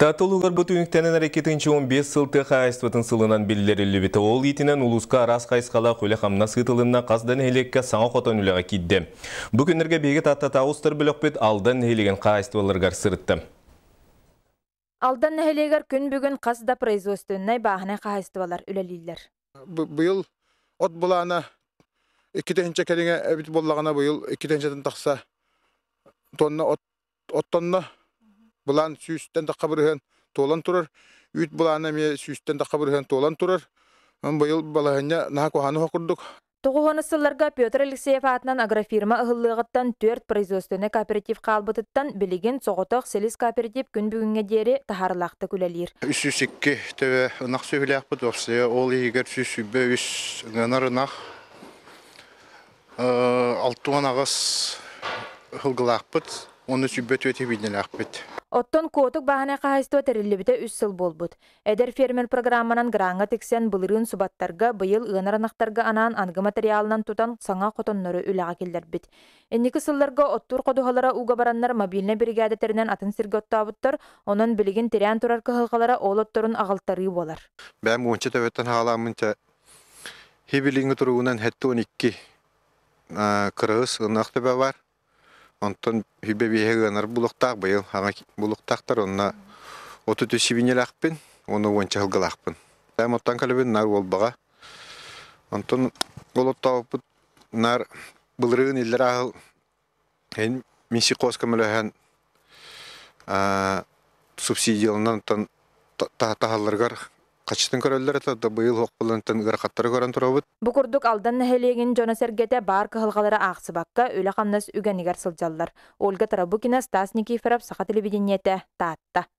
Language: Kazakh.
Татулы бұты үңіктәнін әрекетінші 15 сылты қайыстытын сылынан белілері лебеті ол етінен ұлысқа рас қайсқала қөлі қамна сытылынна қаздан әйлекке саңа қотан үліға кетті. Бүкінерге бегі татта тауыстыр біліқпет алдан әйлеген қайыстывалырғар сырытты. Алдан әйлегер күн бүгін қазда производственнай бағына қайыстывалар үлелейлер. Был от бұлана 2-тенче кәліңе әбіт боллағына бұйыл 2 тақса тонна от тонна Bulan süsten de kabırıhan tolan Үйт Üt bulana me де de kabırıhan толан turur. Быйыл балаһыня наға Петр Алексеев атынан агрофирма ұғылығыттан төрт производственный кооператив қалбытыттан білеген соғытық селес кооператив күн бүгінге дері тахарлақты күлелер. Үс үс ұнақ сөйлі ақпыт осы, ол Оттон котук баһана каһайстыва териллибите үс сыл болбут. Эдер фермер программанан граңа тексен былырын субаттарга быйыл ыанаранахтарга анаан ангы материалынан тутан саңа котоннору үлэҕа бит. Энники сылларга оттур кодухалара уга бараннар мобильный бригада теринен атын сиргеттаабыттар, онон билигин тирян турар кыһылгалара олотторун агылтары болар. Бәм унча төбөттөн хааламынча хибилингі туруунан хеттуун икки кырыс бар онтон хүбе биһегенер булуктаак быйыл аңа булуктаактар онна оту төсибинелаакпын оны уонча хылгалаакпын таймоттан калыбын нар болбага онтон голоттааппыт нар былрыгын ахыл эн миси коска Қачтын көрөлләр та быйыл хоқпылынтын ырқаттар көрөн турабыт. Бу курдук алдан нәһелеген жана сергете бар кылгалары аксыбакка үле хамнас үгәнигәр сылҗаллар. Олға Тарабукина, Стас Никифоров, Саха телевидениете, Татта.